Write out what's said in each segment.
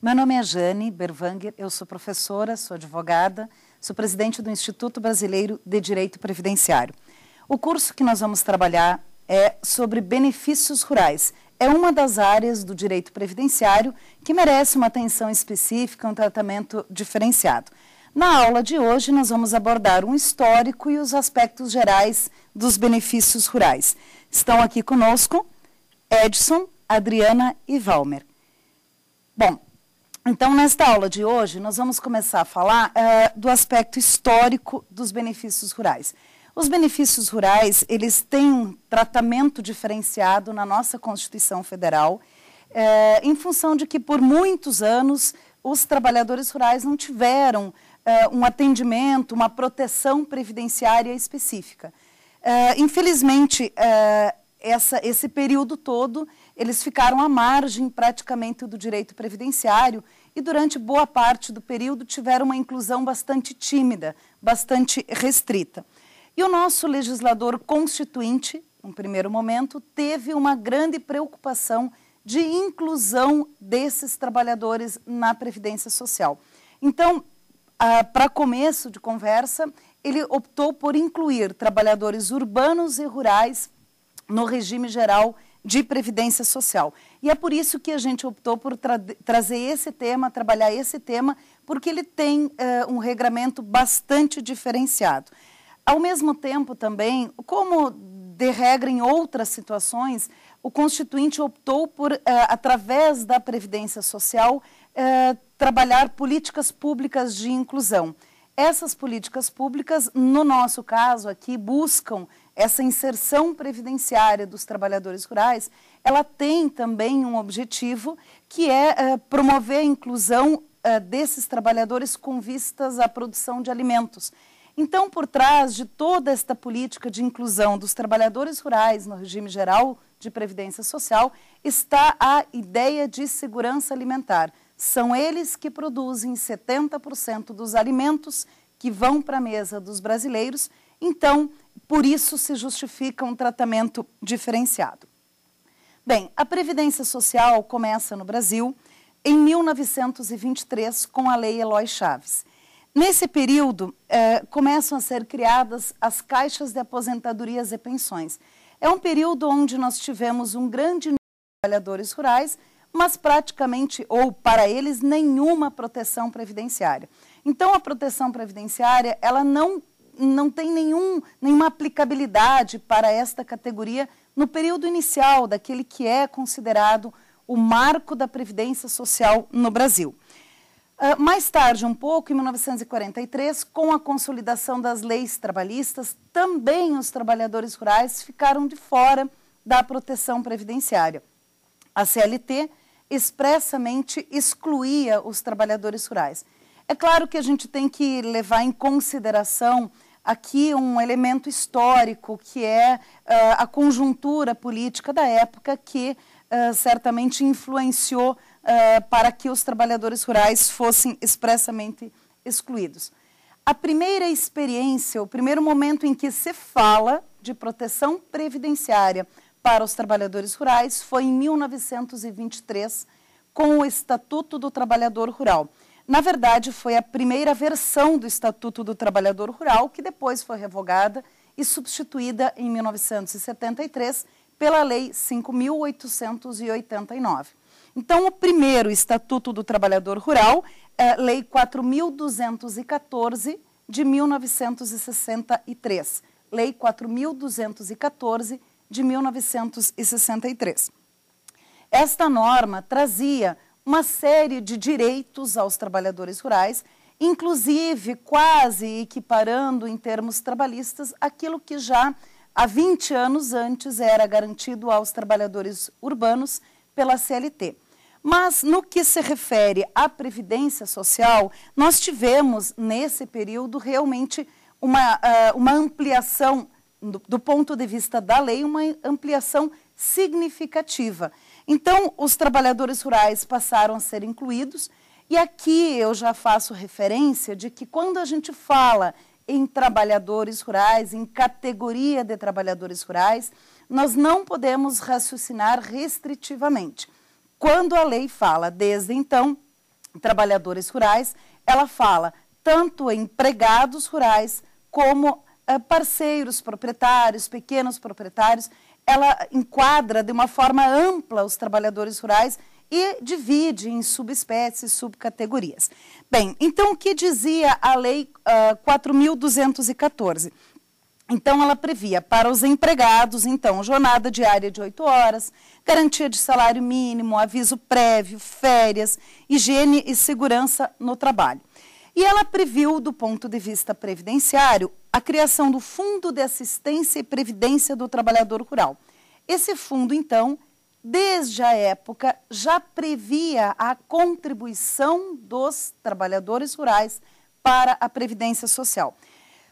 Meu nome é Jane Berwanger, eu sou professora, sou advogada, sou presidente do Instituto Brasileiro de Direito Previdenciário. O curso que nós vamos trabalhar é sobre benefícios rurais. É uma das áreas do direito previdenciário que merece uma atenção específica, um tratamento diferenciado. Na aula de hoje, nós vamos abordar um histórico e os aspectos gerais dos benefícios rurais. Estão aqui conosco Edson, Adriana e Valmer. Bom, então, nesta aula de hoje, nós vamos começar a falar uh, do aspecto histórico dos benefícios rurais. Os benefícios rurais, eles têm um tratamento diferenciado na nossa Constituição Federal, uh, em função de que, por muitos anos, os trabalhadores rurais não tiveram uh, um atendimento, uma proteção previdenciária específica. infelizmente, essa, esse período todo, eles ficaram à margem praticamente do direito previdenciário, e durante boa parte do período tiveram uma inclusão bastante tímida, bastante restrita. E o nosso legislador constituinte, num primeiro momento, teve uma grande preocupação de inclusão desses trabalhadores na Previdência Social. Então, ah, para começo de conversa, ele optou por incluir trabalhadores urbanos e rurais no regime geral de previdência social. E é por isso que a gente optou por tra trazer esse tema, trabalhar esse tema, porque ele tem uh, um regramento bastante diferenciado. Ao mesmo tempo, também, como de regra em outras situações, o Constituinte optou por, uh, através da Previdência Social, uh, trabalhar políticas públicas de inclusão. Essas políticas públicas, no nosso caso aqui, buscam essa inserção previdenciária dos trabalhadores rurais, ela tem também um objetivo que é eh, promover a inclusão eh, desses trabalhadores com vistas à produção de alimentos. Então, por trás de toda esta política de inclusão dos trabalhadores rurais no regime geral de previdência social está a ideia de segurança alimentar. São eles que produzem 70% dos alimentos que vão para a mesa dos brasileiros. Então, por isso se justifica um tratamento diferenciado. Bem, a Previdência Social começa no Brasil em 1923 com a Lei Eloy Chaves. Nesse período, eh, começam a ser criadas as caixas de aposentadorias e pensões. É um período onde nós tivemos um grande número de trabalhadores rurais, mas praticamente, ou para eles, nenhuma proteção previdenciária. Então, a proteção previdenciária, ela não não tem nenhum, nenhuma aplicabilidade para esta categoria no período inicial daquele que é considerado o marco da Previdência Social no Brasil. Uh, mais tarde, um pouco, em 1943, com a consolidação das leis trabalhistas, também os trabalhadores rurais ficaram de fora da proteção previdenciária. A CLT expressamente excluía os trabalhadores rurais. É claro que a gente tem que levar em consideração aqui um elemento histórico, que é uh, a conjuntura política da época que uh, certamente influenciou uh, para que os trabalhadores rurais fossem expressamente excluídos. A primeira experiência, o primeiro momento em que se fala de proteção previdenciária para os trabalhadores rurais foi em 1923, com o Estatuto do Trabalhador Rural. Na verdade, foi a primeira versão do Estatuto do Trabalhador Rural, que depois foi revogada e substituída em 1973 pela Lei 5.889. Então, o primeiro Estatuto do Trabalhador Rural é Lei 4.214 de 1963. Lei 4.214 de 1963. Esta norma trazia uma série de direitos aos trabalhadores rurais, inclusive quase equiparando em termos trabalhistas aquilo que já há 20 anos antes era garantido aos trabalhadores urbanos pela CLT. Mas no que se refere à previdência social, nós tivemos nesse período realmente uma, ah, uma ampliação, do, do ponto de vista da lei, uma ampliação significativa. Então, os trabalhadores rurais passaram a ser incluídos, e aqui eu já faço referência de que quando a gente fala em trabalhadores rurais, em categoria de trabalhadores rurais, nós não podemos raciocinar restritivamente. Quando a lei fala, desde então, trabalhadores rurais, ela fala tanto empregados rurais como eh, parceiros, proprietários, pequenos proprietários ela enquadra de uma forma ampla os trabalhadores rurais e divide em subespécies, subcategorias. Bem, então o que dizia a Lei uh, ah, 4.214? Então, ela previa para os empregados, então, jornada diária de 8 horas, garantia de salário mínimo, aviso prévio, férias, higiene e segurança no trabalho. E ela previu, do ponto de vista previdenciário, a criação do Fundo de Assistência e Previdência do Trabalhador Rural. Esse fundo, então, desde a época, já previa a contribuição dos trabalhadores rurais para a Previdência Social.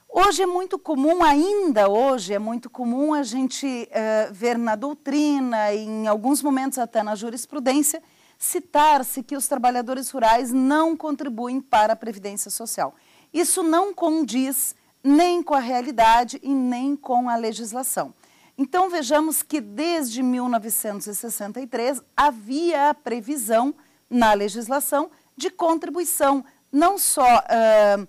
Hoje é muito comum, ainda hoje, é muito comum a gente uh, ver na doutrina, em alguns momentos até na jurisprudência, citar-se que os trabalhadores rurais não contribuem para a Previdência Social. Isso não condiz nem com a realidade e nem com a legislação. Então vejamos que desde 1963 havia a previsão na legislação de contribuição, não só uh,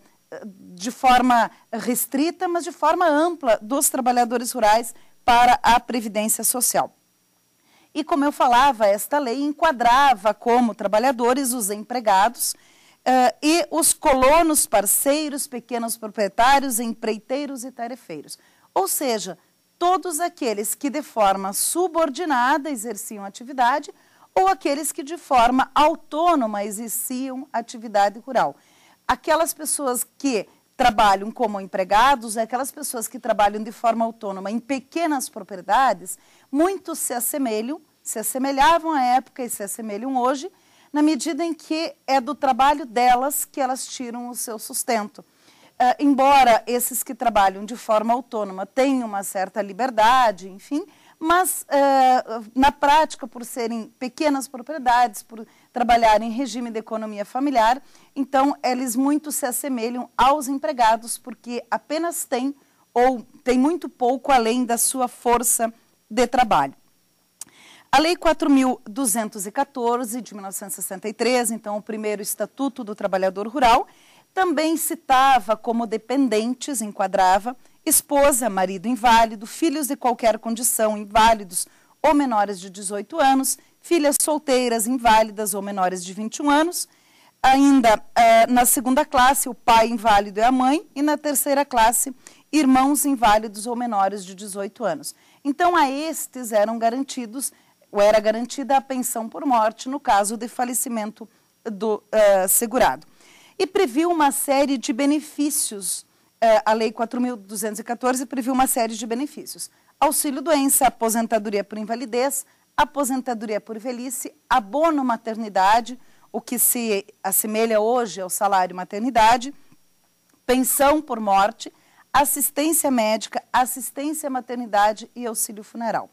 de forma restrita, mas de forma ampla dos trabalhadores rurais para a Previdência Social. E como eu falava, esta lei enquadrava como trabalhadores os empregados uh, e os colonos parceiros, pequenos proprietários, empreiteiros e tarefeiros. Ou seja, todos aqueles que de forma subordinada exerciam atividade ou aqueles que de forma autônoma exerciam atividade rural. Aquelas pessoas que trabalham como empregados, aquelas pessoas que trabalham de forma autônoma em pequenas propriedades, muitos se assemelham, se assemelhavam à época e se assemelham hoje na medida em que é do trabalho delas que elas tiram o seu sustento. Uh, embora esses que trabalham de forma autônoma tenham uma certa liberdade, enfim, mas uh, na prática, por serem pequenas propriedades, por trabalhar em regime de economia familiar, então eles muito se assemelham aos empregados, porque apenas têm ou tem muito pouco além da sua força de trabalho. A Lei 4.214, de 1963, então o primeiro Estatuto do Trabalhador Rural, também citava como dependentes, enquadrava, esposa, marido inválido, filhos de qualquer condição inválidos ou menores de 18 anos, filhas solteiras inválidas ou menores de 21 anos, ainda eh, na segunda classe, o pai inválido e a mãe, e na terceira classe, irmãos inválidos ou menores de 18 anos. Então, a estes eram garantidos ou era garantida a pensão por morte no caso de falecimento do uh, segurado. E previu uma série de benefícios, uh, a Lei 4.214 previu uma série de benefícios. Auxílio-doença, aposentadoria por invalidez, aposentadoria por velhice, abono maternidade, o que se assemelha hoje ao salário maternidade, pensão por morte, assistência médica, assistência maternidade e auxílio funeral.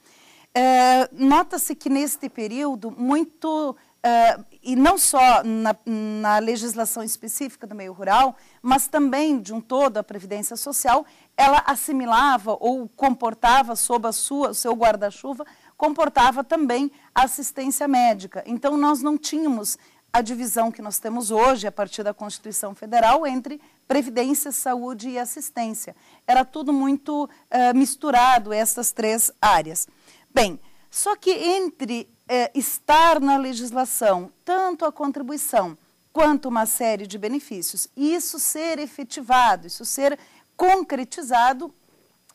É, nota-se que neste período, muito, é, e não só na, na, legislação específica do meio rural, mas também de um todo a Previdência Social, ela assimilava ou comportava sob a sua, seu guarda-chuva, comportava também a assistência médica. Então, nós não tínhamos a divisão que nós temos hoje, a partir da Constituição Federal, entre previdência, saúde e assistência. Era tudo muito é, misturado, essas três áreas. Bem, só que entre é, estar na legislação tanto a contribuição quanto uma série de benefícios, e isso ser efetivado, isso ser concretizado,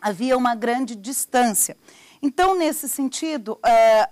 havia uma grande distância. Então, nesse sentido, é,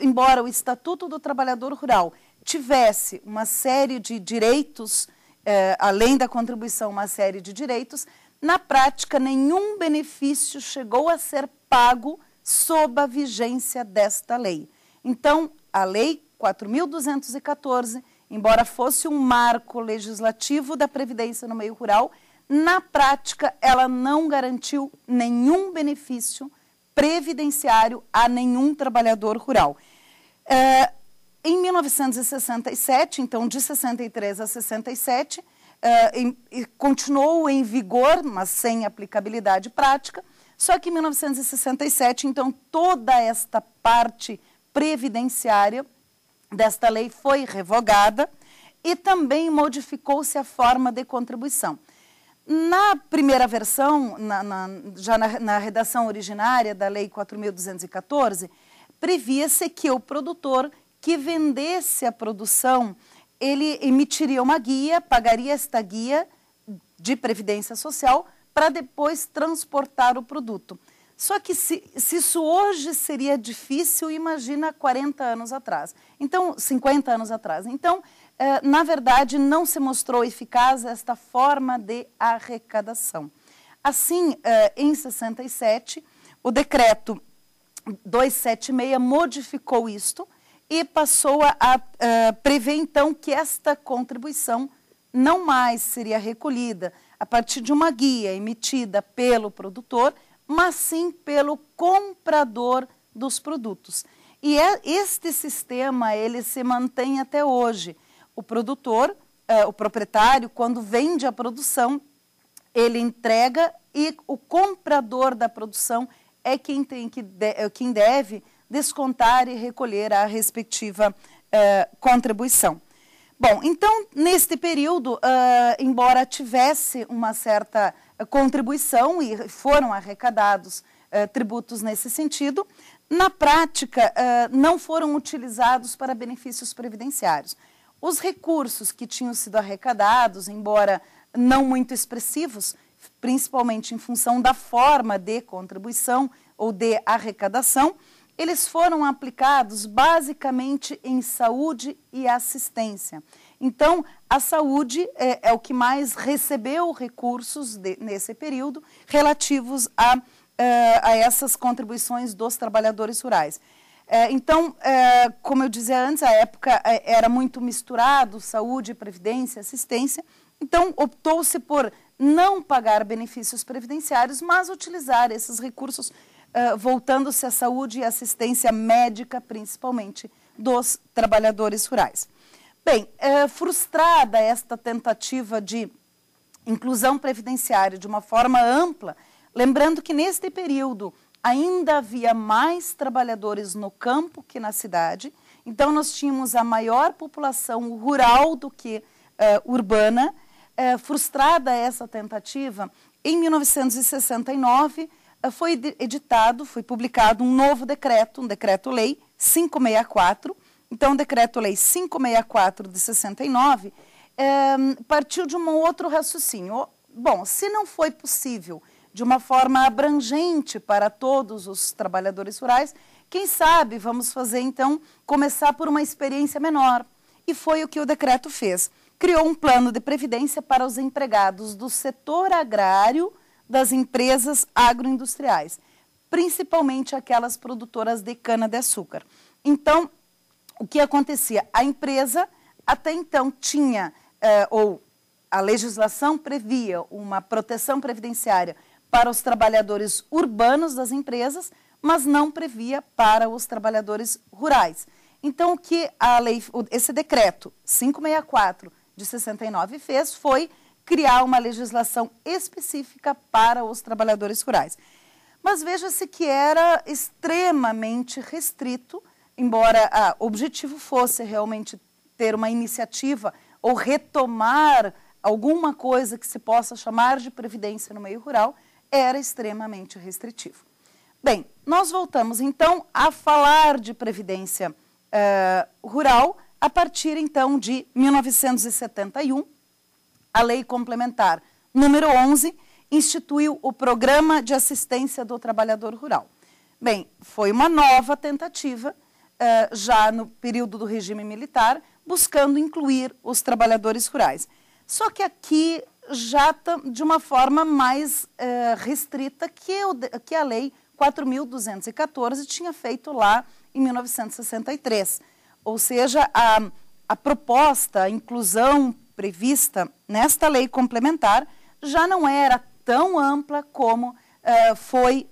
embora o Estatuto do Trabalhador Rural tivesse uma série de direitos, é, além da contribuição, uma série de direitos, na prática, nenhum benefício chegou a ser pago sob a vigência desta lei. Então, a Lei 4.214, embora fosse um marco legislativo da Previdência no meio rural, na prática ela não garantiu nenhum benefício previdenciário a nenhum trabalhador rural. É, em 1967, então de 63 a 67, uh, é, em, continuou em vigor, mas sem aplicabilidade prática, só que em 1967, então, toda esta parte previdenciária desta lei foi revogada e também modificou-se a forma de contribuição. Na primeira versão, na, na, já na, na, redação originária da Lei 4.214, previa-se que o produtor que vendesse a produção, ele emitiria uma guia, pagaria esta guia de previdência social para depois transportar o produto. Só que se, se, isso hoje seria difícil, imagina 40 anos atrás. Então, 50 anos atrás. Então, eh, na verdade, não se mostrou eficaz esta forma de arrecadação. Assim, eh, em 67, o decreto 276 modificou isto e passou a, a eh, prever, então, que esta contribuição não mais seria recolhida a partir de uma guia emitida pelo produtor, mas sim pelo comprador dos produtos. E é, este sistema ele se mantém até hoje. O produtor, eh, o proprietário, quando vende a produção, ele entrega e o comprador da produção é quem tem que de, é quem deve descontar e recolher a respectiva eh, contribuição. Bom, então, neste período, uh, embora tivesse uma certa ah, contribuição e foram arrecadados uh, tributos nesse sentido, na prática uh, não foram utilizados para benefícios previdenciários. Os recursos que tinham sido arrecadados, embora não muito expressivos, principalmente em função da forma de contribuição ou de arrecadação, eles foram aplicados basicamente em saúde e assistência. Então, a saúde é, é o que mais recebeu recursos de, nesse período relativos a, é, a essas contribuições dos trabalhadores rurais. É, então, é, como eu dizia antes, a época era muito misturado saúde, previdência, assistência. Então, optou-se por não pagar benefícios previdenciários, mas utilizar esses recursos ah, voltando-se à saúde e assistência médica, principalmente dos trabalhadores rurais. Bem, é, frustrada esta tentativa de inclusão previdenciária de uma forma ampla, lembrando que neste período ainda havia mais trabalhadores no campo que na cidade, então nós tínhamos a maior população rural do que é, urbana. É, frustrada essa tentativa, em 1969 eh, foi editado, foi publicado um novo decreto, um decreto-lei 564. Então, o decreto-lei 564 de 69 é, ehm, partiu de um outro raciocínio. Bom, se não foi possível de uma forma abrangente para todos os trabalhadores rurais, quem sabe vamos fazer então começar por uma experiência menor. E foi o que o decreto fez. Criou um plano de previdência para os empregados do setor agrário das empresas agroindustriais, principalmente aquelas produtoras de cana-de-açúcar. Então, o que acontecia? A empresa até então tinha, eh, ou a legislação previa uma proteção previdenciária para os trabalhadores urbanos das empresas, mas não previa para os trabalhadores rurais. Então, o que a lei, esse decreto 564 de 69 fez foi criar uma legislação específica para os trabalhadores rurais. Mas veja-se que era extremamente restrito, embora o objetivo fosse realmente ter uma iniciativa ou retomar alguma coisa que se possa chamar de previdência no meio rural, era extremamente restritivo. Bem, nós voltamos então a falar de previdência eh, rural a partir então de 1971, a Lei Complementar número 11 instituiu o Programa de Assistência do Trabalhador Rural. Bem, foi uma nova tentativa, uh, já no período do regime militar, buscando incluir os trabalhadores rurais. Só que aqui já tá de uma forma mais uh, restrita que, o, que a Lei 4.214 tinha feito lá em 1963. Ou seja, a, a proposta, a inclusão prevista nesta lei complementar já não era tão ampla como uh, foi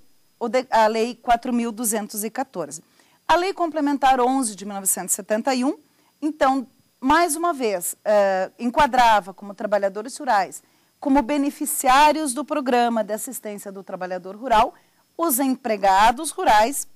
a Lei 4.214. A Lei Complementar 11 de 1971, então, mais uma vez, uh, enquadrava como trabalhadores rurais, como beneficiários do programa de assistência do trabalhador rural, os empregados rurais,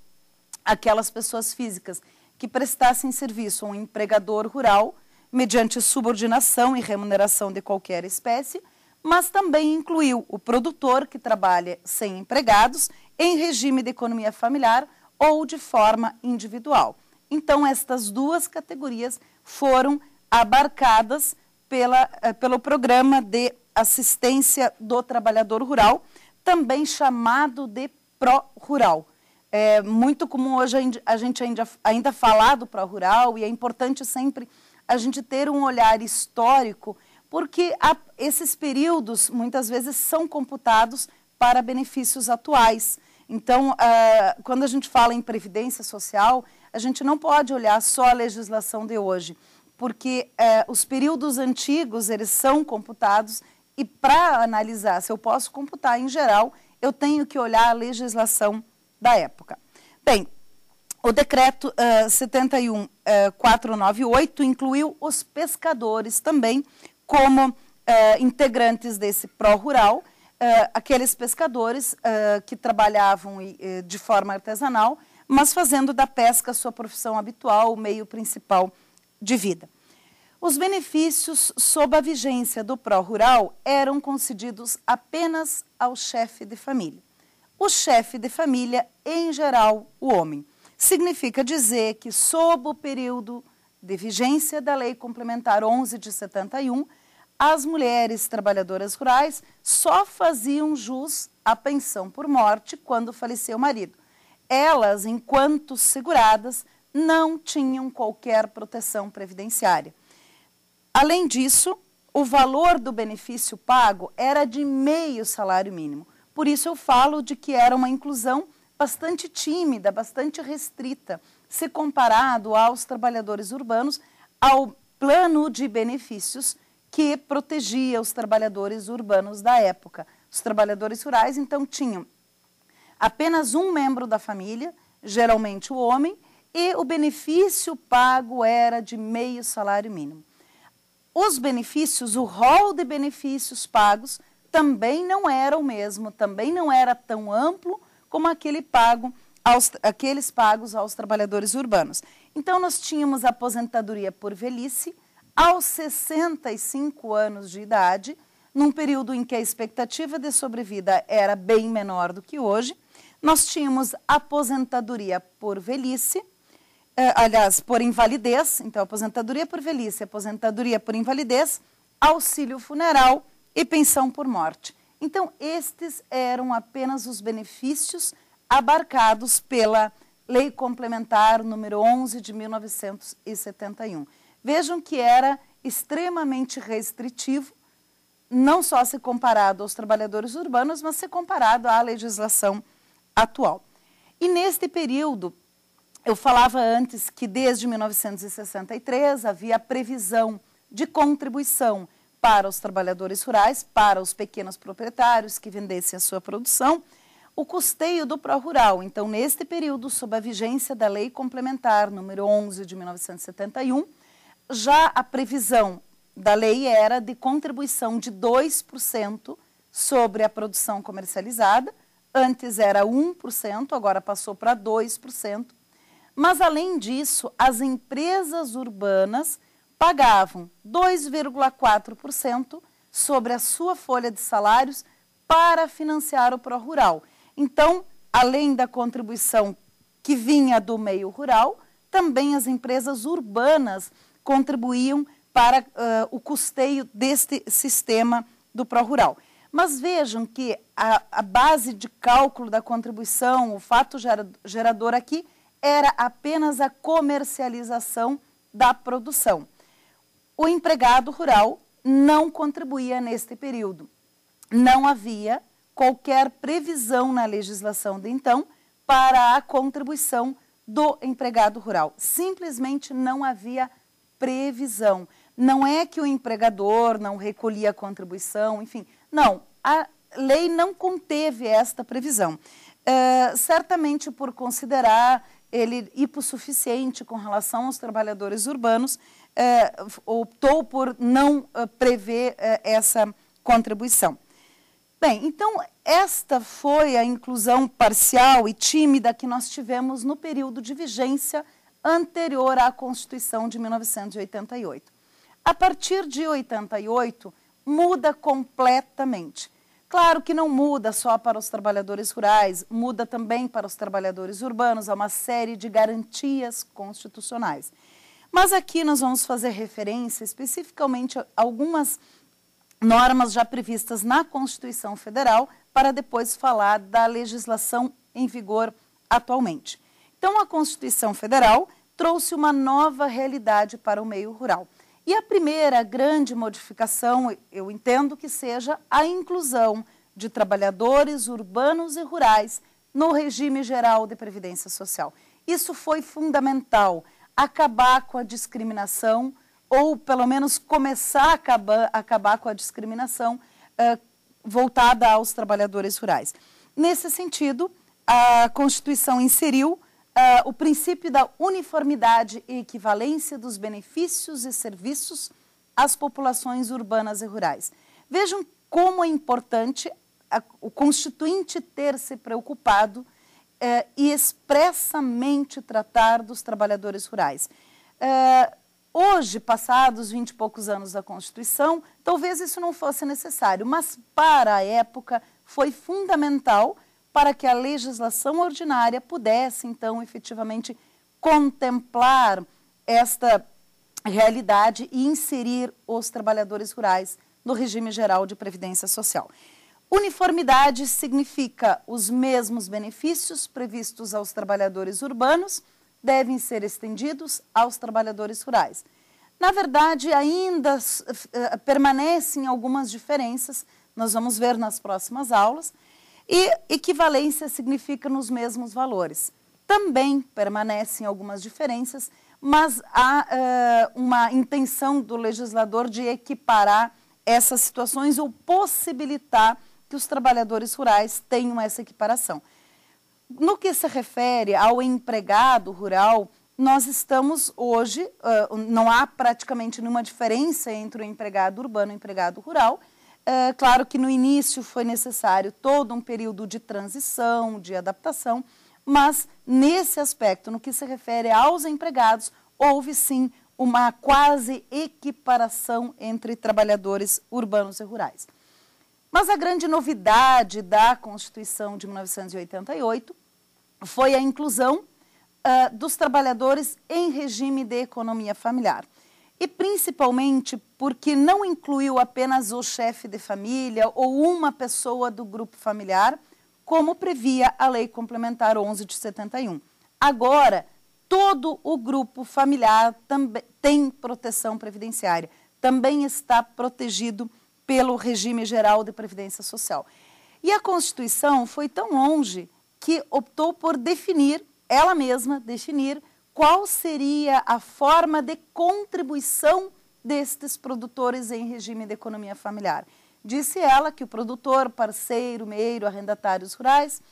aquelas pessoas físicas que prestassem serviço a um empregador rural mediante subordinação e remuneração de qualquer espécie, mas também incluiu o produtor que trabalha sem empregados em regime de economia familiar ou de forma individual. Então, estas duas categorias foram abarcadas pela, eh, pelo programa de assistência do trabalhador rural, também chamado de pró-rural. É muito comum hoje a gente ainda, ainda falar do pró-rural e é importante sempre a gente ter um olhar histórico, porque a, esses períodos muitas vezes são computados para benefícios atuais. Então, uh, quando a gente fala em previdência social, a gente não pode olhar só a legislação de hoje, porque uh, os períodos antigos eles são computados e para analisar se eu posso computar em geral, eu tenho que olhar a legislação da época. Bem, o decreto uh, 71498 uh, incluiu os pescadores também como uh, integrantes desse pró-rural, eh, aqueles pescadores eh, que trabalhavam de forma artesanal, mas fazendo da pesca sua profissão habitual, o meio principal de vida. Os benefícios sob a vigência do pró-rural eram concedidos apenas ao chefe de família. O chefe de família, em geral, o homem significa dizer que, sob o período de vigência da Lei Complementar 11 de 71, as mulheres trabalhadoras rurais só faziam jus à pensão por morte quando faleceu o marido. Elas, enquanto seguradas, não tinham qualquer proteção previdenciária. Além disso, o valor do benefício pago era de meio salário mínimo. Por isso eu falo de que era uma inclusão bastante tímida, bastante restrita, se comparado aos trabalhadores urbanos, ao plano de benefícios que protegia os trabalhadores urbanos da época. Os trabalhadores rurais, então, tinham apenas um membro da família, geralmente o homem, e o benefício pago era de meio salário mínimo. Os benefícios, o rol de benefícios pagos, também não era o mesmo, também não era tão amplo como aquele pago aos, aqueles pagos aos trabalhadores urbanos. Então, nós tínhamos aposentadoria por velhice aos 65 anos de idade, num período em que a expectativa de sobrevida era bem menor do que hoje. Nós tínhamos aposentadoria por velhice, eh, aliás, por invalidez, então aposentadoria por velhice, aposentadoria por invalidez, auxílio funeral e pensão por morte. Então, estes eram apenas os benefícios abarcados pela Lei Complementar número 11 de 1971. Vejam que era extremamente restritivo, não só se comparado aos trabalhadores urbanos, mas se comparado à legislação atual. E neste período, eu falava antes que desde 1963 havia previsão de contribuição para os trabalhadores rurais, para os pequenos proprietários que vendessem a sua produção, o custeio do pró-rural. Então, neste período, sob a vigência da Lei Complementar número 11 de 1971, já a previsão da lei era de contribuição de 2% sobre a produção comercializada. Antes era 1%, agora passou para 2%. Mas, além disso, as empresas urbanas pagavam 2,4% sobre a sua folha de salários para financiar o pró-rural. Então, além da contribuição que vinha do meio rural, também as empresas urbanas contribuíam para uh, o custeio deste sistema do pró-rural. Mas vejam que a, a, base de cálculo da contribuição, o fato gerador aqui, era apenas a comercialização da produção o empregado rural não contribuía neste período. Não havia qualquer previsão na legislação de então para a contribuição do empregado rural. Simplesmente não havia previsão. Não é que o empregador não recolhia contribuição, enfim. Não, a lei não conteve esta previsão. Uh, certamente por considerar ele hipossuficiente com relação aos trabalhadores urbanos, eh, optou por não eh, prever eh, essa contribuição. Bem, então esta foi a inclusão parcial e tímida que nós tivemos no período de vigência anterior à Constituição de 1988. A partir de 88, muda completamente. Claro que não muda só para os trabalhadores rurais, muda também para os trabalhadores urbanos, há uma série de garantias constitucionais. Mas aqui nós vamos fazer referência especificamente a algumas normas já previstas na Constituição Federal para depois falar da legislação em vigor atualmente. Então, a Constituição Federal trouxe uma nova realidade para o meio rural. E a primeira grande modificação, eu entendo que seja a inclusão de trabalhadores urbanos e rurais no regime geral de previdência social. Isso foi fundamental acabar com a discriminação, ou pelo menos começar a acabar, acabar com a discriminação uh, voltada aos trabalhadores rurais. Nesse sentido, a Constituição inseriu uh, o princípio da uniformidade e equivalência dos benefícios e serviços às populações urbanas e rurais. Vejam como é importante a, o Constituinte ter se preocupado é, e expressamente tratar dos trabalhadores rurais. É, hoje, passados vinte e poucos anos da Constituição, talvez isso não fosse necessário, mas para a época foi fundamental para que a legislação ordinária pudesse, então, efetivamente contemplar esta realidade e inserir os trabalhadores rurais no regime geral de previdência social. Uniformidade significa os mesmos benefícios previstos aos trabalhadores urbanos devem ser estendidos aos trabalhadores rurais. Na verdade, ainda uh, permanecem algumas diferenças, nós vamos ver nas próximas aulas, e equivalência significa nos mesmos valores. Também permanecem algumas diferenças, mas há uh, uma intenção do legislador de equiparar essas situações ou possibilitar que os trabalhadores rurais tenham essa equiparação. No que se refere ao empregado rural, nós estamos hoje, não há praticamente nenhuma diferença entre o empregado urbano e o empregado rural. Eh, claro que no início foi necessário todo um período de transição, de adaptação, mas nesse aspecto, no que se refere aos empregados, houve sim uma quase equiparação entre trabalhadores urbanos e rurais. Mas a grande novidade da Constituição de 1988 foi a inclusão uh, dos trabalhadores em regime de economia familiar. E principalmente porque não incluiu apenas o chefe de família ou uma pessoa do grupo familiar, como previa a Lei Complementar 11 de 71. Agora, todo o grupo familiar também tem proteção previdenciária, também está protegido pelo regime geral de previdência social. E a Constituição foi tão longe que optou por definir, ela mesma, definir qual seria a forma de contribuição destes produtores em regime de economia familiar. Disse ela que o produtor, parceiro, meiro, arrendatários rurais,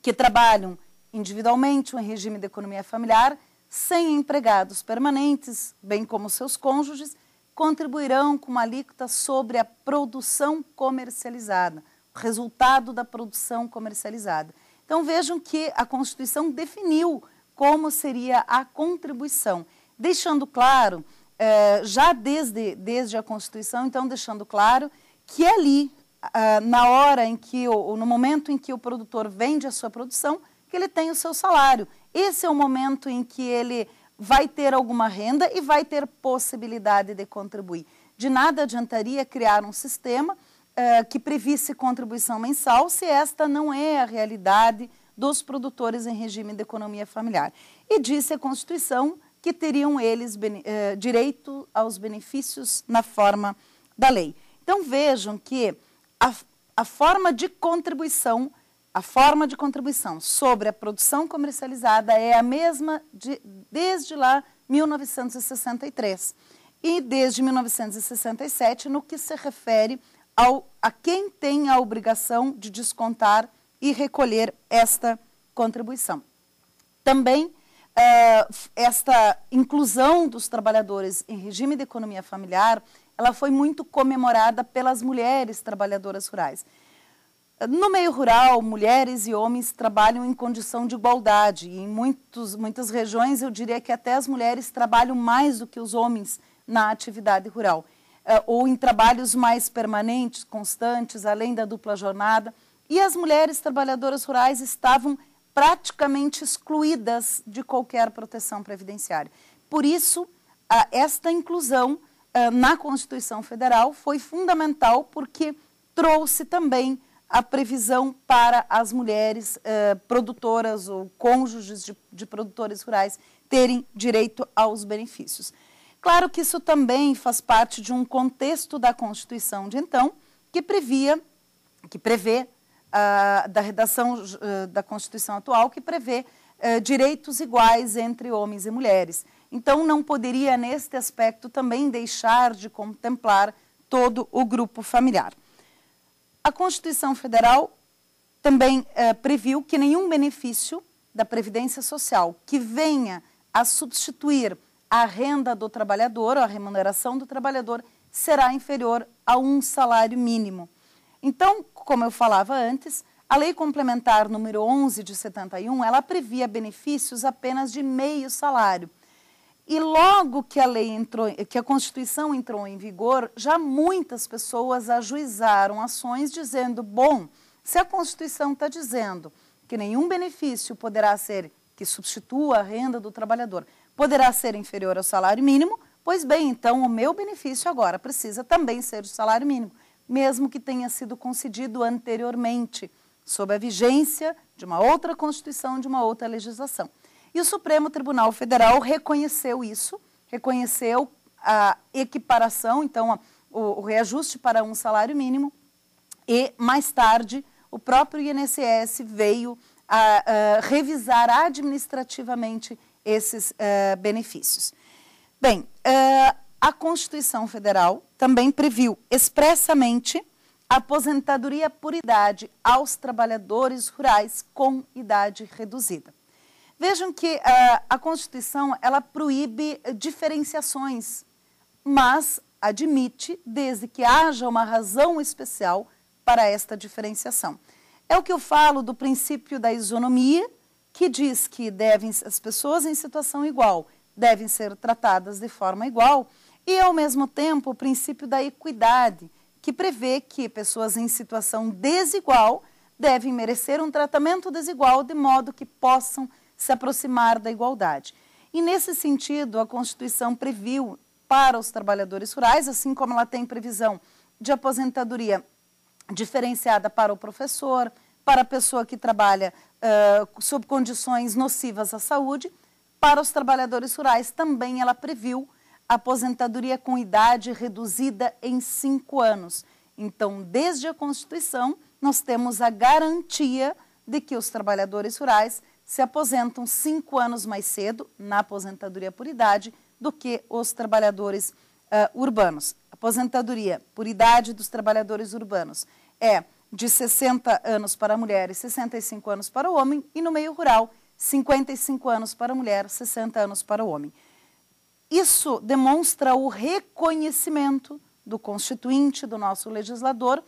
que trabalham individualmente em regime de economia familiar, sem empregados permanentes, bem como seus cônjuges, contribuirão com uma alíquota sobre a produção comercializada, o resultado da produção comercializada. Então vejam que a Constituição definiu como seria a contribuição, deixando claro, eh, já desde, desde a Constituição, então deixando claro que ali, ah, na hora em que, ou no momento em que o produtor vende a sua produção, que ele tem o seu salário. Esse é o momento em que ele vai ter alguma renda e vai ter possibilidade de contribuir. De nada adiantaria criar um sistema eh, que previsse contribuição mensal se esta não é a realidade dos produtores em regime de economia familiar. E disse a Constituição que teriam eles eh, direito aos benefícios na forma da lei. Então vejam que a, a forma de contribuição a forma de contribuição sobre a produção comercializada é a mesma de, desde lá 1963 e desde 1967 no que se refere ao, a quem tem a obrigação de descontar e recolher esta contribuição. Também eh, esta inclusão dos trabalhadores em regime de economia familiar, ela foi muito comemorada pelas mulheres trabalhadoras rurais. No meio rural, mulheres e homens trabalham em condição de igualdade. E em muitos, muitas regiões, eu diria que até as mulheres trabalham mais do que os homens na atividade rural. É, ou em trabalhos mais permanentes, constantes, além da dupla jornada. E as mulheres trabalhadoras rurais estavam praticamente excluídas de qualquer proteção previdenciária. Por isso, esta inclusão é, na Constituição Federal foi fundamental, porque trouxe também a previsão para as mulheres eh, produtoras ou cônjuges de, de produtores rurais terem direito aos benefícios. Claro que isso também faz parte de um contexto da Constituição de então, que previa, que prevê, ah, da redação eh, da Constituição atual, que prevê eh, direitos iguais entre homens e mulheres. Então, não poderia, neste aspecto, também deixar de contemplar todo o grupo familiar. A Constituição Federal também eh, previu que nenhum benefício da Previdência Social que venha a substituir a renda do trabalhador ou a remuneração do trabalhador será inferior a um salário mínimo. Então, como eu falava antes, a Lei Complementar número 11 de 71, ela previa benefícios apenas de meio salário. E logo que a lei entrou, que a Constituição entrou em vigor, já muitas pessoas ajuizaram ações dizendo: bom, se a Constituição está dizendo que nenhum benefício poderá ser que substitua a renda do trabalhador, poderá ser inferior ao salário mínimo, pois bem, então o meu benefício agora precisa também ser o salário mínimo, mesmo que tenha sido concedido anteriormente, sob a vigência de uma outra Constituição, de uma outra legislação. E o Supremo Tribunal Federal reconheceu isso, reconheceu a equiparação, então, o, o reajuste para um salário mínimo. E mais tarde, o próprio INSS veio a, a revisar administrativamente esses uh, benefícios. Bem, uh, a Constituição Federal também previu expressamente aposentadoria por idade aos trabalhadores rurais com idade reduzida. Vejam que uh, a Constituição ela proíbe diferenciações, mas admite, desde que haja uma razão especial para esta diferenciação. É o que eu falo do princípio da isonomia, que diz que devem as pessoas em situação igual devem ser tratadas de forma igual, e ao mesmo tempo o princípio da equidade, que prevê que pessoas em situação desigual devem merecer um tratamento desigual de modo que possam se aproximar da igualdade. E nesse sentido, a Constituição previu para os trabalhadores rurais, assim como ela tem previsão de aposentadoria diferenciada para o professor, para a pessoa que trabalha uh, sob condições nocivas à saúde, para os trabalhadores rurais também ela previu aposentadoria com idade reduzida em cinco anos. Então, desde a Constituição, nós temos a garantia de que os trabalhadores rurais se aposentam cinco anos mais cedo na aposentadoria por idade do que os trabalhadores uh, urbanos. Aposentadoria por idade dos trabalhadores urbanos é de 60 anos para a mulher e 65 anos para o homem, e no meio rural, 55 anos para a mulher, 60 anos para o homem. Isso demonstra o reconhecimento do constituinte, do nosso legislador,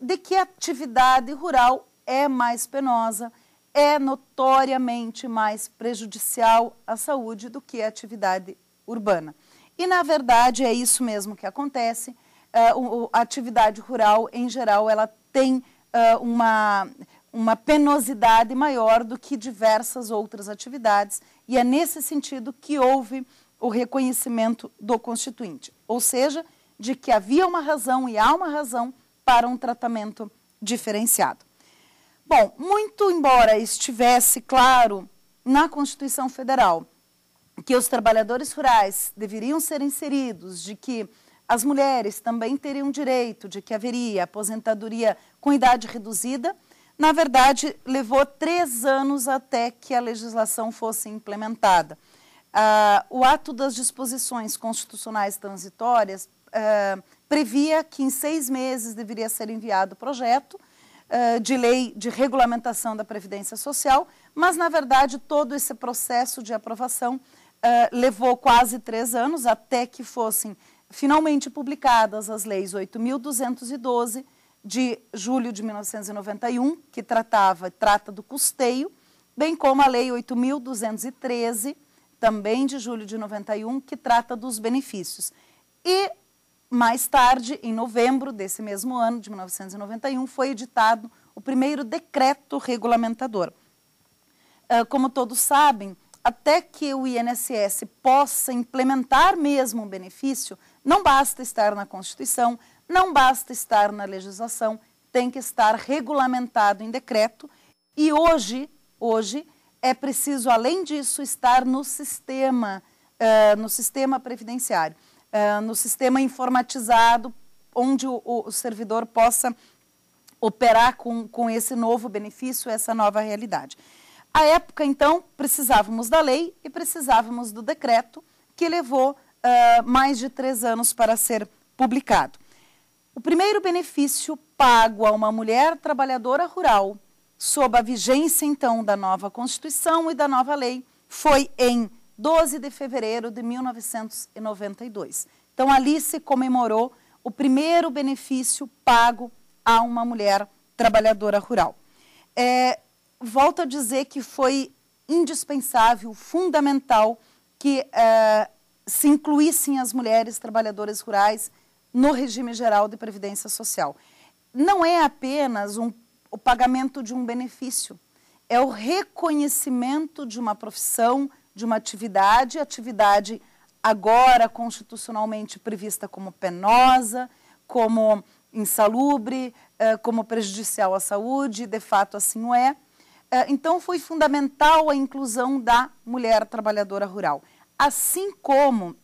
de que a atividade rural é mais penosa, é notoriamente mais prejudicial à saúde do que a atividade urbana. E, na verdade, é isso mesmo que acontece. É, a atividade rural, em geral, ela tem é, uma, uma penosidade maior do que diversas outras atividades, e é nesse sentido que houve o reconhecimento do Constituinte, ou seja, de que havia uma razão e há uma razão para um tratamento diferenciado. Bom, muito embora estivesse claro na Constituição Federal que os trabalhadores rurais deveriam ser inseridos, de que as mulheres também teriam direito, de que haveria aposentadoria com idade reduzida, na verdade, levou três anos até que a legislação fosse implementada. Ah, o ato das disposições constitucionais transitórias ah, previa que em seis meses deveria ser enviado o projeto, de lei de regulamentação da Previdência Social, mas, na verdade, todo esse processo de aprovação Uh, levou quase três anos até que fossem finalmente publicadas as leis 8.212 de julho de 1991, que tratava trata do custeio, bem como a lei 8.213, também de julho de 91, que trata dos benefícios. E mais tarde, em novembro desse mesmo ano, de 1991, foi editado o primeiro decreto regulamentador. Ah, como todos sabem, até que o INSS possa implementar mesmo um benefício, não basta estar na Constituição, não basta estar na legislação, tem que estar regulamentado em decreto. E hoje, hoje é preciso, além disso, estar no sistema, ah, no sistema previdenciário. Eh, no sistema informatizado, onde o, o, servidor possa operar com, com esse novo benefício, essa nova realidade. À época, então, precisávamos da lei e precisávamos do decreto, que levou uh, mais de três anos para ser publicado. O primeiro benefício pago a uma mulher trabalhadora rural, sob a vigência, então, da nova Constituição e da nova lei, foi em 12 de fevereiro de 1992. Então, ali se comemorou o primeiro benefício pago a uma mulher trabalhadora rural. É, volto a dizer que foi indispensável, fundamental, que é, se incluíssem as mulheres trabalhadoras rurais no regime geral de previdência social. Não é apenas um, o pagamento de um benefício, é o reconhecimento de uma profissão de uma atividade, atividade agora constitucionalmente prevista como penosa, como insalubre, eh, como prejudicial à saúde, de fato assim o é. Eh, então foi fundamental a inclusão da mulher trabalhadora rural, assim como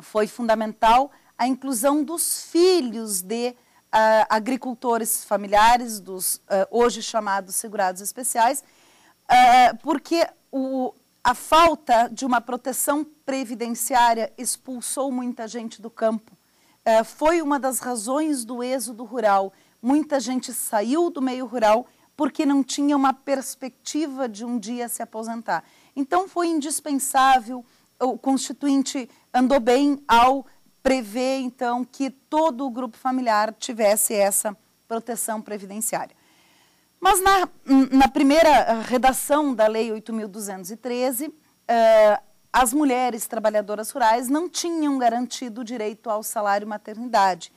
foi fundamental a inclusão dos filhos de Uh, agricultores familiares, dos uh, hoje chamados segurados especiais, uh, porque o, a falta de uma proteção previdenciária expulsou muita gente do campo. É, foi uma das razões do êxodo rural. Muita gente saiu do meio rural porque não tinha uma perspectiva de um dia se aposentar. Então foi indispensável, o Constituinte andou bem ao prever então que todo o grupo familiar tivesse essa proteção previdenciária. Mas na, na primeira ah, redação da Lei 8.213, uh, ah, as mulheres trabalhadoras rurais não tinham garantido o direito ao salário maternidade.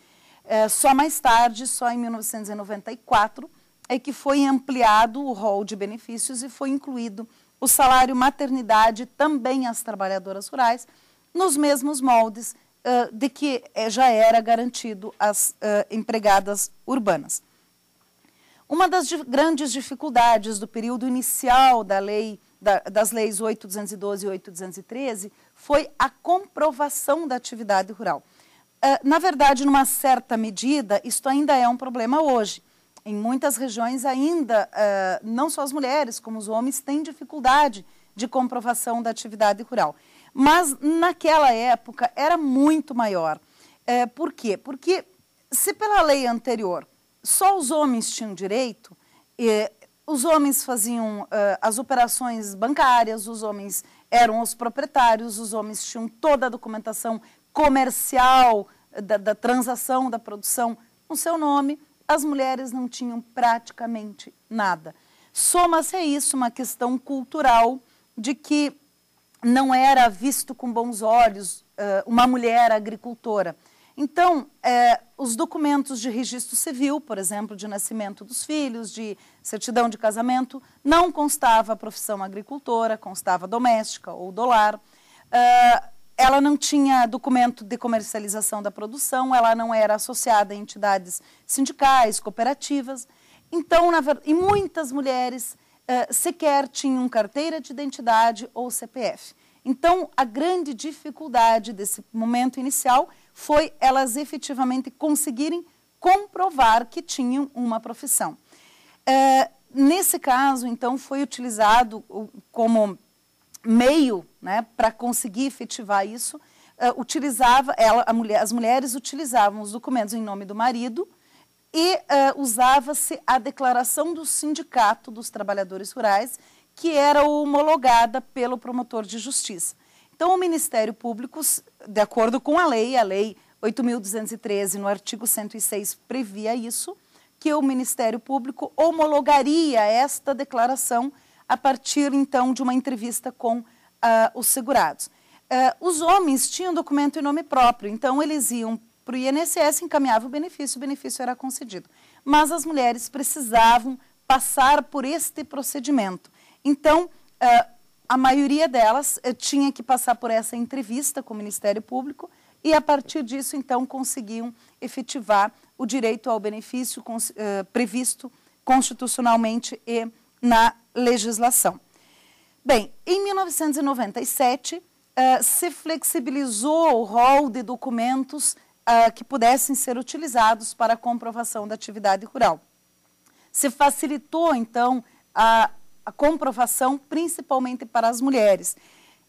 Uh, só mais tarde, só em 1994, é que foi ampliado o rol de benefícios e foi incluído o salário maternidade também às trabalhadoras rurais, nos mesmos moldes uh, de que eh, já era garantido às uh, empregadas urbanas. Uma das grandes dificuldades do período inicial da lei, da, das leis 8.212 e 8.213 foi a comprovação da atividade rural. Uh, na verdade, numa certa medida, isto ainda é um problema hoje. Em muitas regiões ainda, uh, não só as mulheres, como os homens, têm dificuldade de comprovação da atividade rural. Mas naquela época era muito maior. Uh, por quê? Porque se pela lei anterior só os homens tinham direito, os homens faziam eh, as operações bancárias, os homens eram os proprietários, os homens tinham toda a documentação comercial eh, da, da transação, da produção no seu nome, as mulheres não tinham praticamente nada. Soma-se a isso uma questão cultural de que não era visto com bons olhos uh, uma mulher agricultora. Então, é, os documentos de registro civil, por exemplo, de nascimento dos filhos, de certidão de casamento, não constava a profissão agricultora, constava doméstica ou dolar. É, ela não tinha documento de comercialização da produção, ela não era associada a entidades sindicais, cooperativas. Então, na verdade, e muitas mulheres é, sequer tinham carteira de identidade ou CPF. Então, a grande dificuldade desse momento inicial foi elas efetivamente conseguirem comprovar que tinham uma profissão. É, nesse caso, então, foi utilizado como meio né, para conseguir efetivar isso, é, utilizava ela, mulher, as mulheres utilizavam os documentos em nome do marido e é, usava-se a declaração do sindicato dos trabalhadores rurais, que era homologada pelo promotor de justiça. Então, o Ministério Público, de acordo com a lei, a lei 8.213, no artigo 106, previa isso, que o Ministério Público homologaria esta declaração a partir, então, de uma entrevista com uh, os segurados. Uh, os homens tinham documento em nome próprio, então eles iam para o INSS, encaminhavam o benefício, o benefício era concedido. Mas as mulheres precisavam passar por este procedimento. Então, uh, a maioria delas eh, tinha que passar por essa entrevista com o Ministério Público e, a partir disso, então, conseguiam efetivar o direito ao benefício eh, previsto constitucionalmente e na legislação. Bem, em 1997, eh, se flexibilizou o rol de documentos que pudessem ser utilizados para a comprovação da atividade rural. Se facilitou, então, a a comprovação, principalmente para as mulheres.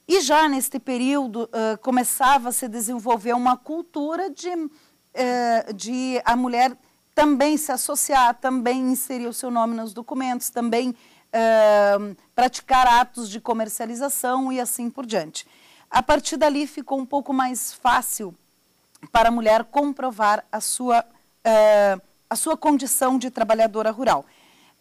E já neste período uh, começava a se desenvolver uma cultura de, uh, de a mulher também se associar, também inserir o seu nome nos documentos, também uh, praticar atos de comercialização e assim por diante. A partir dali ficou um pouco mais fácil para a mulher comprovar a sua, a sua condição de trabalhadora rural.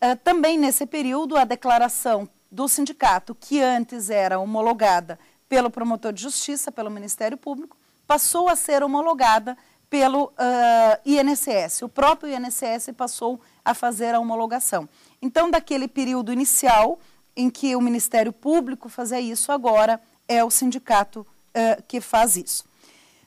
Eh, também nesse período, a declaração do sindicato, que antes era homologada pelo promotor de justiça, pelo Ministério Público, passou a ser homologada pelo uh, eh, INSS. O próprio INSS passou a fazer a homologação. Então, daquele período inicial em que o Ministério Público fazia isso, agora é o sindicato uh, que faz isso.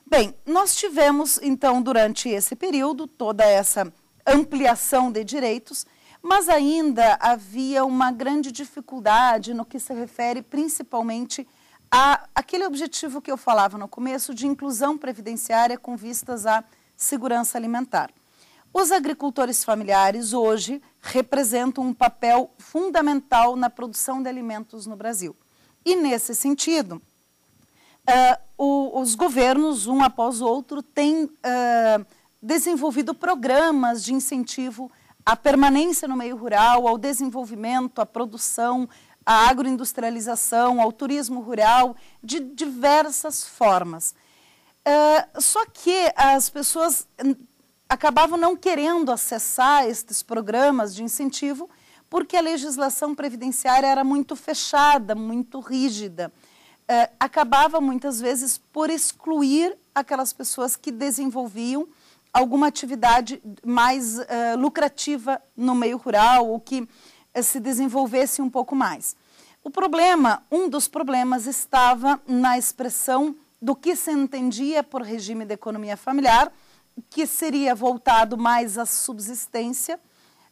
Bem, nós tivemos, então, durante esse período, toda essa ampliação de direitos mas ainda havia uma grande dificuldade no que se refere principalmente a aquele objetivo que eu falava no começo de inclusão previdenciária com vistas à segurança alimentar. Os agricultores familiares hoje representam um papel fundamental na produção de alimentos no Brasil. E nesse sentido, uh, o, os governos, um após o outro, têm uh, desenvolvido programas de incentivo à permanência no meio rural, ao desenvolvimento, à produção, à agroindustrialização, ao turismo rural, de diversas formas. Uh, só que as pessoas acabavam não querendo acessar estes programas de incentivo porque a legislação previdenciária era muito fechada, muito rígida. Uh, acabava muitas vezes por excluir aquelas pessoas que desenvolviam alguma atividade mais uh, lucrativa no meio rural ou que uh, se desenvolvesse um pouco mais. O problema, um dos problemas, estava na expressão do que se entendia por regime de economia familiar, que seria voltado mais à subsistência,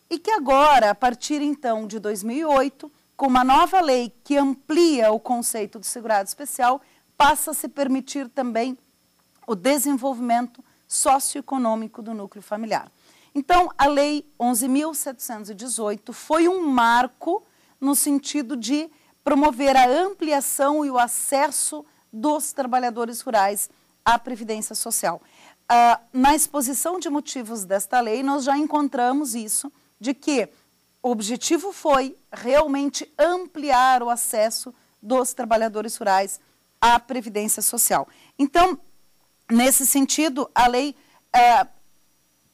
e que agora, a partir então de 2008, com uma nova lei que amplia o conceito de segurado especial, passa a se permitir também o desenvolvimento socioeconômico do núcleo familiar. Então, a Lei 11.718 foi um marco no sentido de promover a ampliação e o acesso dos trabalhadores rurais à Previdência Social. Ah, na exposição de motivos desta lei, nós já encontramos isso, de que o objetivo foi realmente ampliar o acesso dos trabalhadores rurais à Previdência Social. Então, Nesse sentido, a lei é,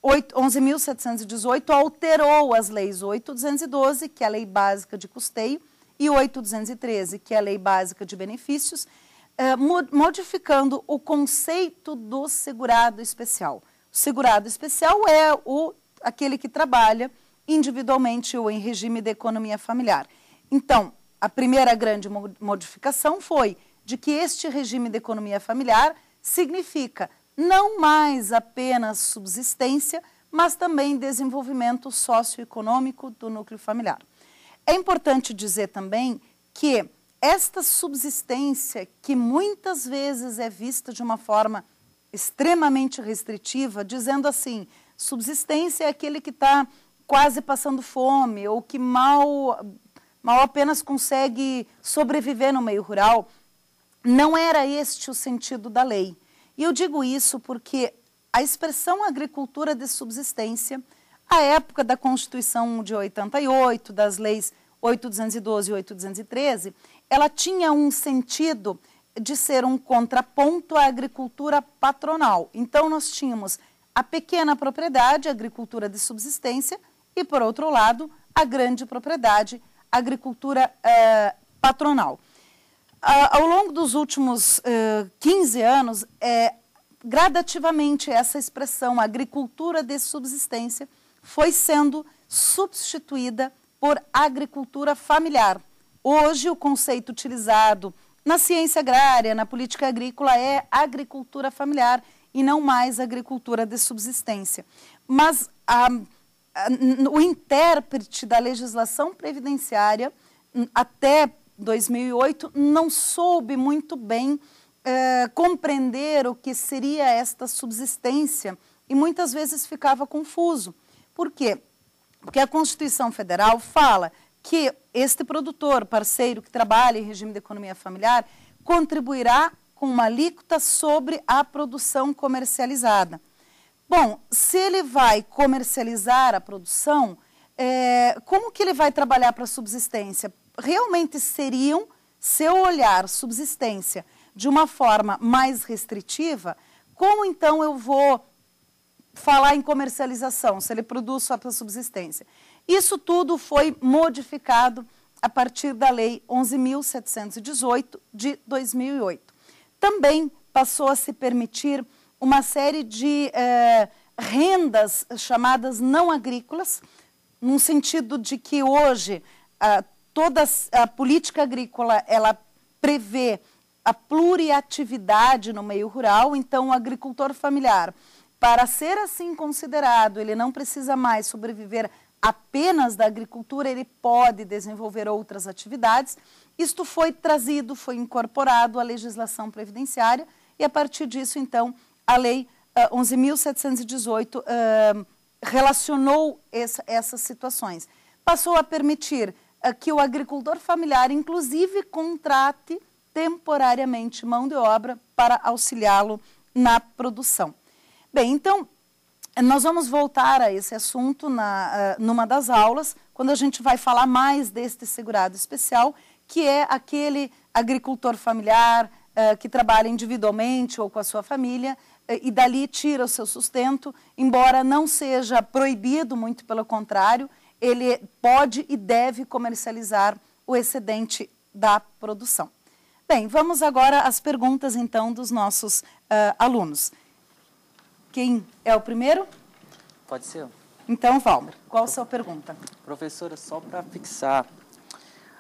11.718 alterou as leis 8.212, que é a lei básica de custeio, e 8.213, que é a lei básica de benefícios, é, modificando o conceito do segurado especial. O segurado especial é o, aquele que trabalha individualmente ou em regime de economia familiar. Então, a primeira grande modificação foi de que este regime de economia familiar significa não mais apenas subsistência, mas também desenvolvimento socioeconômico do núcleo familiar. É importante dizer também que esta subsistência, que muitas vezes é vista de uma forma extremamente restritiva, dizendo assim, subsistência é aquele que está quase passando fome ou que mal, mal apenas consegue sobreviver no meio rural, não era este o sentido da lei. E eu digo isso porque a expressão agricultura de subsistência, à época da Constituição de 88, das leis 812 e 813, ela tinha um sentido de ser um contraponto à agricultura patronal. Então, nós tínhamos a pequena propriedade, agricultura de subsistência, e, por outro lado, a grande propriedade, agricultura eh, patronal. Ah, ao longo dos últimos uh, eh, 15 anos, é, gradativamente essa expressão agricultura de subsistência foi sendo substituída por agricultura familiar. Hoje, o conceito utilizado na ciência agrária, na política agrícola, é agricultura familiar e não mais agricultura de subsistência. Mas a, a, o intérprete da legislação previdenciária, até 2008, não soube muito bem eh, compreender o que seria esta subsistência e muitas vezes ficava confuso. Por quê? Porque a Constituição Federal fala que este produtor, parceiro que trabalha em regime de economia familiar, contribuirá com uma alíquota sobre a produção comercializada. Bom, se ele vai comercializar a produção, é, como que ele vai trabalhar para subsistência? realmente seriam, se eu olhar subsistência de uma forma mais restritiva, como então eu vou falar em comercialização, se ele produz só para subsistência? Isso tudo foi modificado a partir da Lei 11.718 de 2008. Também passou a se permitir uma série de eh, rendas chamadas não agrícolas, num sentido de que hoje ah, toda a política agrícola ela prevê a pluriatividade no meio rural, então o agricultor familiar, para ser assim considerado, ele não precisa mais sobreviver apenas da agricultura, ele pode desenvolver outras atividades. Isto foi trazido, foi incorporado à legislação previdenciária e a partir disso, então, a lei uh, 11.718 uh, relacionou essa, essas situações. Passou a permitir que o agricultor familiar, inclusive, contrate temporariamente mão de obra para auxiliá-lo na produção. Bem, então, nós vamos voltar a esse assunto na, ah, numa das aulas, quando a gente vai falar mais deste segurado especial, que é aquele agricultor familiar uh, que trabalha individualmente ou com a sua família uh, e dali tira o seu sustento, embora não seja proibido, muito pelo contrário, ele pode e deve comercializar o excedente da produção. Bem, vamos agora às perguntas, então, dos nossos uh, alunos. Quem é o primeiro? Pode ser. Então, Valmer, qual a sua pergunta? Professora, só para fixar,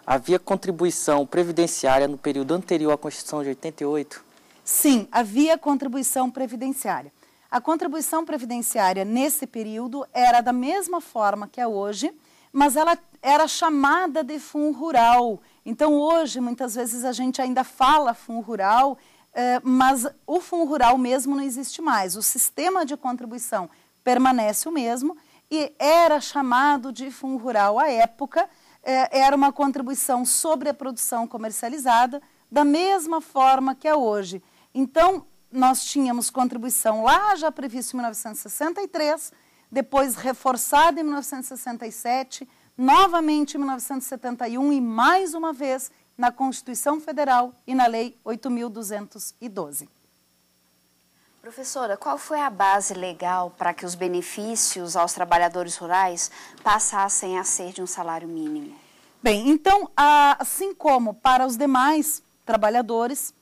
havia contribuição previdenciária no período anterior à Constituição de 88? Sim, havia contribuição previdenciária. A contribuição previdenciária nesse período era da mesma forma que é hoje, mas ela era chamada de fundo rural. Então, hoje, muitas vezes a gente ainda fala fundo rural, eh, mas o fundo rural mesmo não existe mais. O sistema de contribuição permanece o mesmo e era chamado de fundo rural à época, eh, era uma contribuição sobre a produção comercializada, da mesma forma que é hoje. Então, nós tínhamos contribuição lá já prevista em 1963, depois reforçada em 1967, novamente em 1971 e mais uma vez na Constituição Federal e na Lei 8.212. Professora, qual foi a base legal para que os benefícios aos trabalhadores rurais passassem a ser de um salário mínimo? Bem, então, assim como para os demais trabalhadores,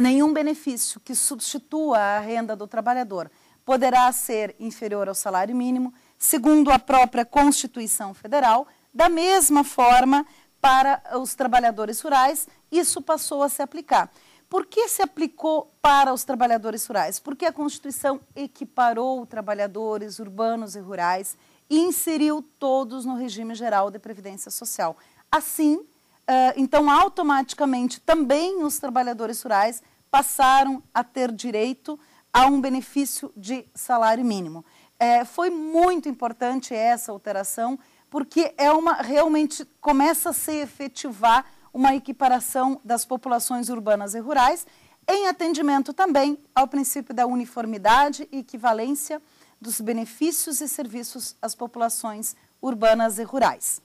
nenhum benefício que substitua a renda do trabalhador poderá ser inferior ao salário mínimo, segundo a própria Constituição Federal. Da mesma forma, para os trabalhadores rurais, isso passou a se aplicar. Por que se aplicou para os trabalhadores rurais? Porque a Constituição equiparou trabalhadores urbanos e rurais e inseriu todos no regime geral de previdência social. Assim, ah, então, automaticamente, também os trabalhadores rurais passaram a ter direito a um benefício de salário mínimo. É, foi muito importante essa alteração, porque é uma realmente começa a se efetivar uma equiparação das populações urbanas e rurais, em atendimento também ao princípio da uniformidade e equivalência dos benefícios e serviços às populações urbanas e rurais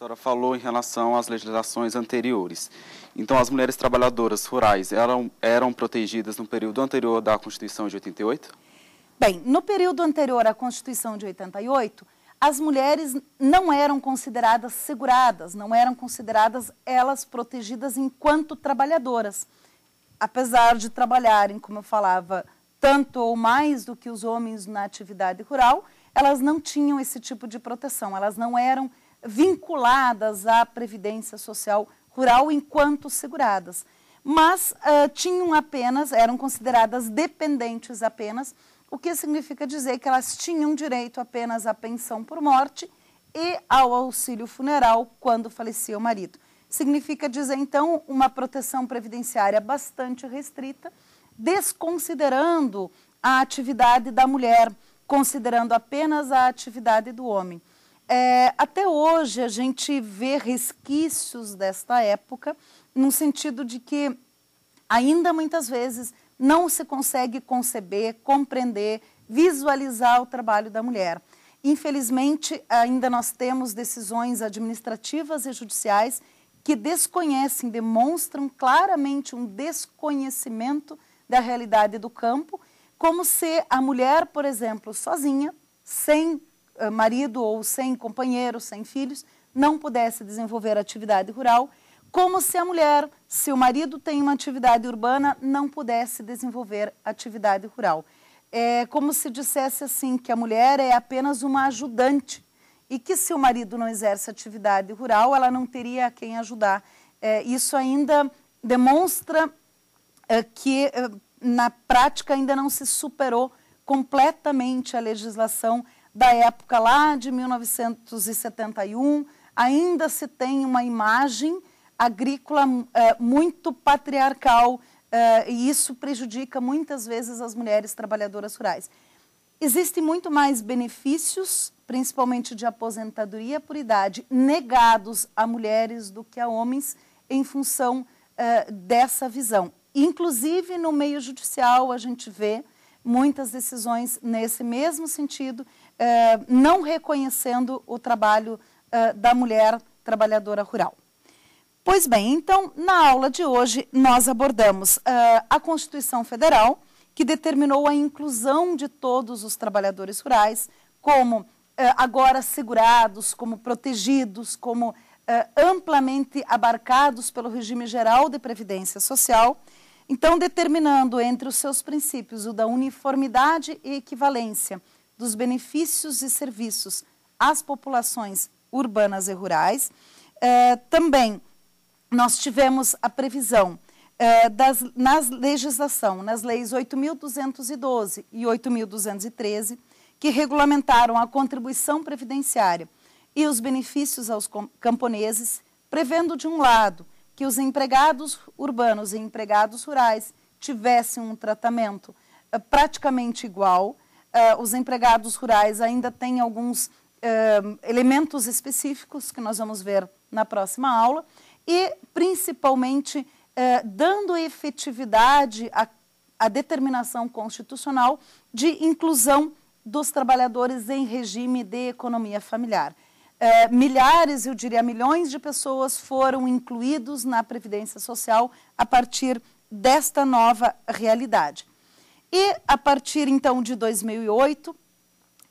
senhora falou em relação às legislações anteriores. Então, as mulheres trabalhadoras rurais eram, eram protegidas no período anterior da Constituição de 88? Bem, no período anterior à Constituição de 88, as mulheres não eram consideradas seguradas, não eram consideradas elas protegidas enquanto trabalhadoras. Apesar de trabalharem, como eu falava, tanto ou mais do que os homens na atividade rural, elas não tinham esse tipo de proteção, elas não eram vinculadas à Previdência Social Rural enquanto seguradas. Mas uh, tinham apenas, eram consideradas dependentes apenas, o que significa dizer que elas tinham direito apenas à pensão por morte e ao auxílio funeral quando falecia o marido. Significa dizer, então, uma proteção previdenciária bastante restrita, desconsiderando a atividade da mulher, considerando apenas a atividade do homem. É, até hoje a gente vê resquícios desta época, no sentido de que ainda muitas vezes não se consegue conceber, compreender, visualizar o trabalho da mulher. Infelizmente, ainda nós temos decisões administrativas e judiciais que desconhecem, demonstram claramente um desconhecimento da realidade do campo, como se a mulher, por exemplo, sozinha, sem ah, marido ou sem companheiro, sem filhos, não pudesse desenvolver atividade rural, como se a mulher, se o marido tem uma atividade urbana, não pudesse desenvolver atividade rural. É como se dissesse assim que a mulher é apenas uma ajudante e que se o marido não exerce atividade rural, ela não teria a quem ajudar. É, isso ainda demonstra é, que é, na prática ainda não se superou completamente a legislação da época lá de 1971, ainda se tem uma imagem agrícola é, muito patriarcal é, e isso prejudica muitas vezes as mulheres trabalhadoras rurais. Existem muito mais benefícios, principalmente de aposentadoria por idade, negados a mulheres do que a homens em função é, dessa visão. Inclusive no meio judicial a gente vê muitas decisões nesse mesmo sentido eh, não reconhecendo o trabalho uh, da mulher trabalhadora rural. Pois bem, então, na aula de hoje, nós abordamos uh, a Constituição Federal, que determinou a inclusão de todos os trabalhadores rurais como agora segurados, como protegidos, como amplamente abarcados pelo regime geral de previdência social. Então, determinando entre os seus princípios o da uniformidade e equivalência, dos benefícios e serviços às populações urbanas e rurais. Eh, também nós tivemos a previsão eh, das, nas legislação, nas leis 8.212 e 8.213, que regulamentaram a contribuição previdenciária e os benefícios aos camponeses, prevendo, de um lado, que os empregados urbanos e empregados rurais tivessem um tratamento eh, praticamente igual, uh, os empregados rurais ainda têm alguns uh, elementos específicos que nós vamos ver na próxima aula e, principalmente, uh, dando efetividade à, à determinação constitucional de inclusão dos trabalhadores em regime de economia familiar. milhares, eu diria milhões de pessoas foram incluídos na Previdência Social a partir desta nova realidade. E a partir então de 2008,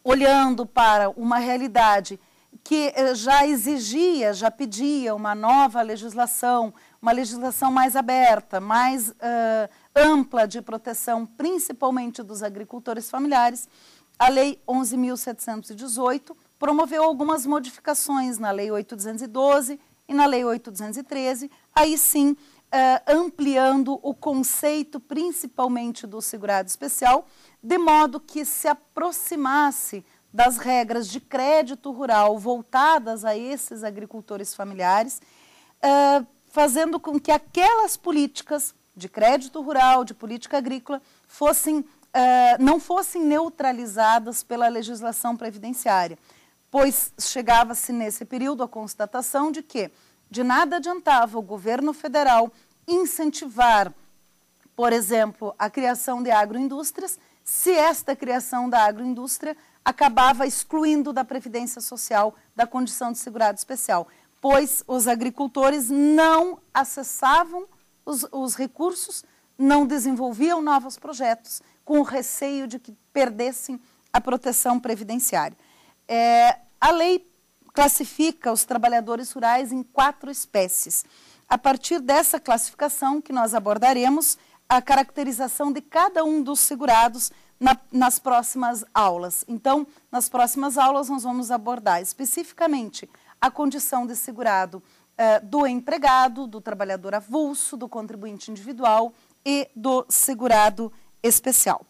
olhando para uma realidade que eh, já exigia, já pedia uma nova legislação, uma legislação mais aberta, mais uh, ampla de proteção, principalmente dos agricultores familiares, a Lei 11.718 promoveu algumas modificações na Lei 812 e na Lei 813. aí sim uh, ampliando o conceito, principalmente do segurado especial, de modo que se aproximasse das regras de crédito rural voltadas a esses agricultores familiares, uh, fazendo com que aquelas políticas de crédito rural, de política agrícola, fossem, uh, não fossem neutralizadas pela legislação previdenciária, pois chegava-se nesse período à constatação de que de nada adiantava o governo federal incentivar, por exemplo, a criação de agroindústrias, se esta criação da agroindústria acabava excluindo da previdência social da condição de segurado especial, pois os agricultores não acessavam os, os recursos, não desenvolviam novos projetos, com o receio de que perdessem a proteção previdenciária. É, a lei classifica os trabalhadores rurais em quatro espécies. A partir dessa classificação que nós abordaremos a caracterização de cada um dos segurados na, nas próximas aulas. Então, nas próximas aulas nós vamos abordar especificamente a condição de segurado eh, do empregado, do trabalhador avulso, do contribuinte individual e do segurado especial.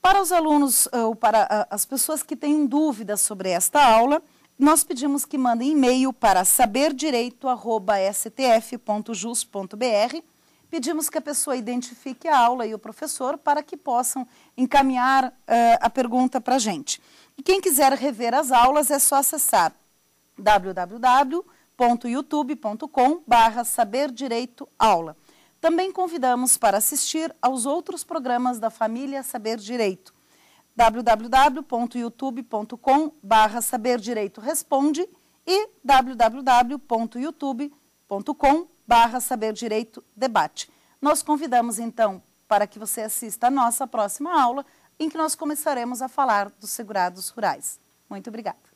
Para os alunos eh, ou para eh, as pessoas que têm dúvidas sobre esta aula, nós pedimos que mandem e-mail para saberdireito.stf.jus.br. Pedimos que a pessoa identifique a aula e o professor para que possam encaminhar uh, a pergunta para a gente. E quem quiser rever as aulas é só acessar www.youtube.com saberdireitoaula Também convidamos para assistir aos outros programas da família Saber Direito www.youtube.com barra Saber Direito Responde e www.youtube.com barra Saber Direito Debate. Nós convidamos então para que você assista a nossa próxima aula, em que nós começaremos a falar dos segurados rurais. Muito obrigada.